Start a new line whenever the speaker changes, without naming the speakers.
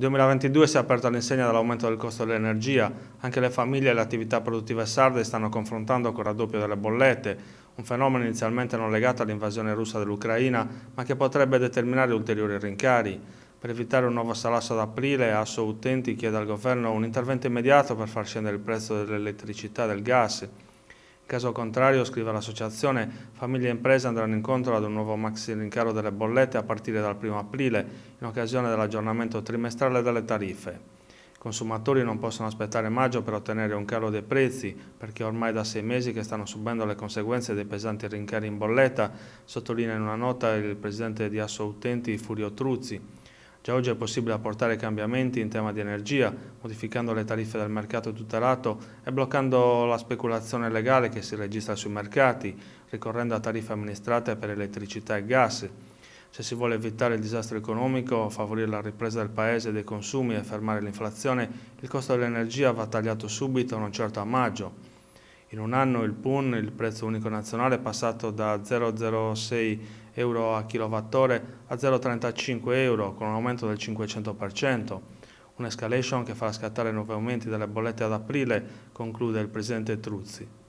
Il 2022 si è aperto all'insegna dell'aumento del costo dell'energia, anche le famiglie e le attività produttive sarde stanno confrontando con il raddoppio delle bollette, un fenomeno inizialmente non legato all'invasione russa dell'Ucraina, ma che potrebbe determinare ulteriori rincari. Per evitare un nuovo salasso ad aprile, Asso Utenti chiede al governo un intervento immediato per far scendere il prezzo dell'elettricità e del gas. Caso contrario, scrive l'associazione, famiglie e imprese andranno incontro ad un nuovo maxi rincaro delle bollette a partire dal 1 aprile in occasione dell'aggiornamento trimestrale delle tariffe. I consumatori non possono aspettare maggio per ottenere un calo dei prezzi, perché ormai da sei mesi che stanno subendo le conseguenze dei pesanti rincari in bolletta, sottolinea in una nota il presidente di Asso Utenti, Furio Truzzi. Già oggi è possibile apportare cambiamenti in tema di energia, modificando le tariffe del mercato tutelato e bloccando la speculazione legale che si registra sui mercati, ricorrendo a tariffe amministrate per elettricità e gas. Se si vuole evitare il disastro economico, favorire la ripresa del paese e dei consumi e fermare l'inflazione, il costo dell'energia va tagliato subito, non certo a maggio. In un anno il PUN, il prezzo unico nazionale, è passato da 0,06 euro a kilowattore a 0,35 euro con un aumento del 500%. Un'escalation che farà scattare nuovi aumenti delle bollette ad aprile, conclude il presidente Truzzi.